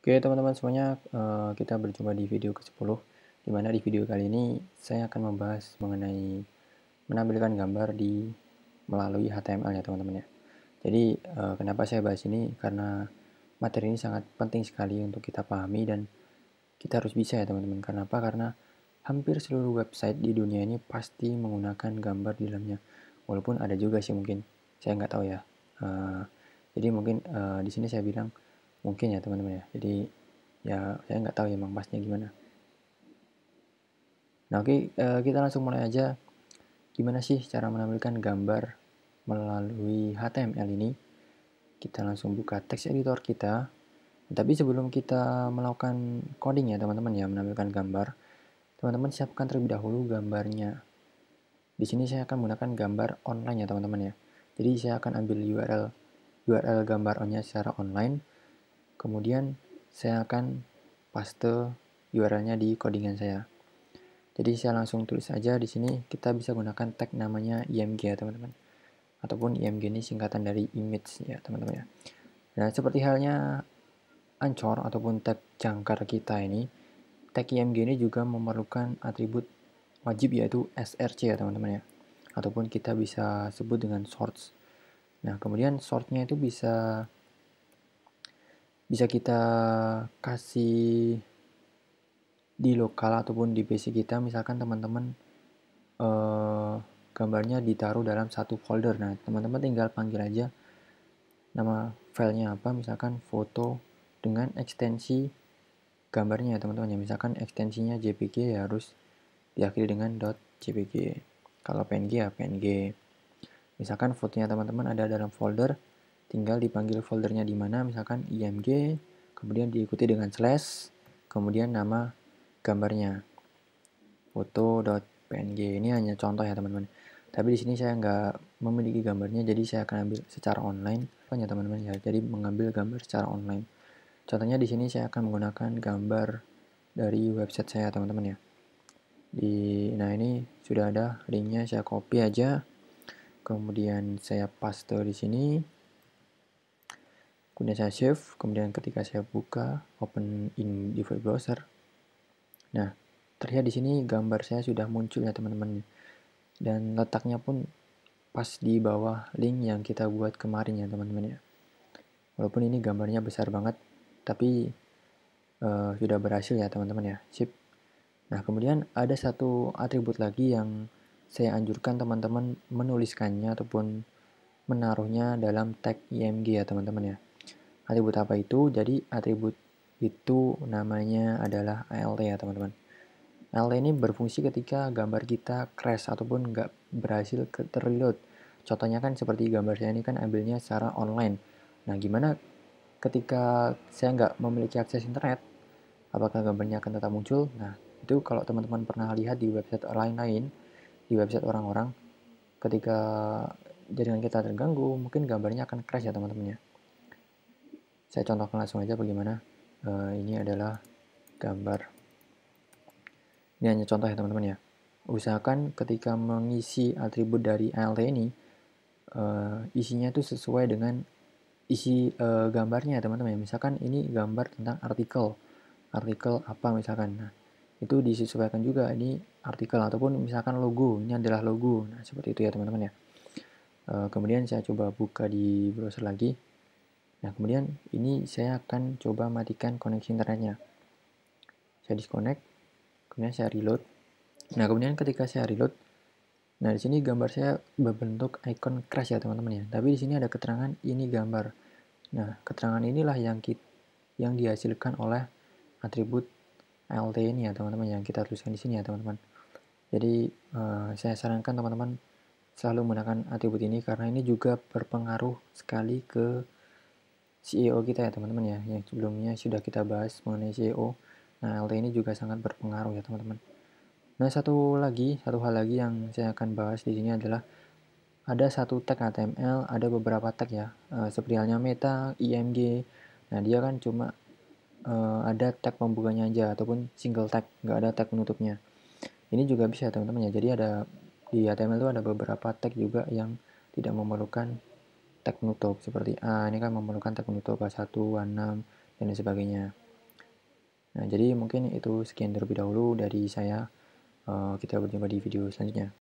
Oke teman-teman semuanya, eh, kita berjumpa di video ke-10 Dimana di video kali ini saya akan membahas mengenai menampilkan gambar di melalui HTML ya teman-teman ya Jadi eh, kenapa saya bahas ini? Karena materi ini sangat penting sekali untuk kita pahami dan kita harus bisa ya teman-teman Kenapa? Karena hampir seluruh website di dunia ini pasti menggunakan gambar di dalamnya Walaupun ada juga sih mungkin, saya nggak tahu ya eh, Jadi mungkin di sini saya bilang mungkin ya teman-teman ya jadi ya saya nggak tahu emang ya pasnya gimana nah oke okay, eh, kita langsung mulai aja gimana sih cara menampilkan gambar melalui HTML ini kita langsung buka text editor kita tapi sebelum kita melakukan coding ya teman-teman ya menampilkan gambar teman-teman siapkan terlebih dahulu gambarnya di sini saya akan menggunakan gambar online ya teman-teman ya jadi saya akan ambil URL URL gambarnya secara online kemudian saya akan paste URL-nya di codingan saya. Jadi saya langsung tulis aja di sini kita bisa gunakan tag namanya img ya teman-teman. Ataupun img ini singkatan dari image ya teman-teman ya. Nah, seperti halnya ancor ataupun tag jangkar kita ini, tag img ini juga memerlukan atribut wajib yaitu src ya teman-teman ya. Ataupun kita bisa sebut dengan source. Nah, kemudian source-nya itu bisa bisa kita kasih di lokal ataupun di PC kita misalkan teman-teman eh, gambarnya ditaruh dalam satu folder nah teman-teman tinggal panggil aja nama filenya apa misalkan foto dengan ekstensi gambarnya ya, teman-teman ya misalkan ekstensinya JPG ya harus diakhiri dengan .jpg kalau PNG ya PNG misalkan fotonya teman-teman ada dalam folder tinggal dipanggil foldernya di mana, misalkan img, kemudian diikuti dengan slash, kemudian nama gambarnya. foto.png ini hanya contoh ya teman-teman. Tapi di sini saya nggak memiliki gambarnya, jadi saya akan ambil secara online. Hanya teman-teman ya, jadi mengambil gambar secara online. Contohnya di sini saya akan menggunakan gambar dari website saya teman-teman ya. Di, nah ini sudah ada linknya, saya copy aja. Kemudian saya paste di sini kemudian saya save kemudian ketika saya buka open in default browser nah terlihat di sini gambar saya sudah muncul ya teman-teman dan letaknya pun pas di bawah link yang kita buat kemarin ya teman-teman ya walaupun ini gambarnya besar banget tapi uh, sudah berhasil ya teman-teman ya sip nah kemudian ada satu atribut lagi yang saya anjurkan teman-teman menuliskannya ataupun menaruhnya dalam tag img ya teman-teman ya atribut apa itu? Jadi atribut itu namanya adalah ALT ya teman-teman. ALT ini berfungsi ketika gambar kita crash ataupun nggak berhasil terreload. Contohnya kan seperti gambar saya ini kan ambilnya secara online. Nah gimana ketika saya nggak memiliki akses internet, apakah gambarnya akan tetap muncul? Nah itu kalau teman-teman pernah lihat di website lain lain, di website orang-orang, ketika jaringan kita terganggu, mungkin gambarnya akan crash ya teman-teman ya. Saya contohkan langsung aja bagaimana. Uh, ini adalah gambar. Ini hanya contoh ya teman-teman ya. Usahakan ketika mengisi atribut dari ALT ini, uh, isinya itu sesuai dengan isi uh, gambarnya teman-teman ya. Misalkan ini gambar tentang artikel. Artikel apa misalkan. Nah, itu disesuaikan juga ini artikel ataupun misalkan logo. Ini adalah logo. Nah, seperti itu ya teman-teman ya. Uh, kemudian saya coba buka di browser lagi. Nah, kemudian ini saya akan coba matikan koneksi internetnya. Saya disconnect, kemudian saya reload. Nah, kemudian ketika saya reload, nah di sini gambar saya berbentuk icon crash ya, teman-teman ya. Tapi di sini ada keterangan ini gambar. Nah, keterangan inilah yang kita, yang dihasilkan oleh atribut ALT ini ya, teman-teman yang kita tuliskan di sini ya, teman-teman. Jadi, eh, saya sarankan teman-teman selalu menggunakan atribut ini karena ini juga berpengaruh sekali ke CEO kita ya teman-teman ya yang sebelumnya sudah kita bahas mengenai CEO nah LT ini juga sangat berpengaruh ya teman-teman nah satu lagi satu hal lagi yang saya akan bahas di sini adalah ada satu tag HTML ada beberapa tag ya e, seperti halnya meta img nah dia kan cuma e, ada tag pembukanya aja ataupun single tag nggak ada tag penutupnya ini juga bisa teman-teman ya jadi ada di HTML itu ada beberapa tag juga yang tidak memerlukan teknutop seperti A ini kan memerlukan teknutop A1, A6 dan lain sebagainya nah jadi mungkin itu sekian terlebih dahulu dari saya eh, kita berjumpa di video selanjutnya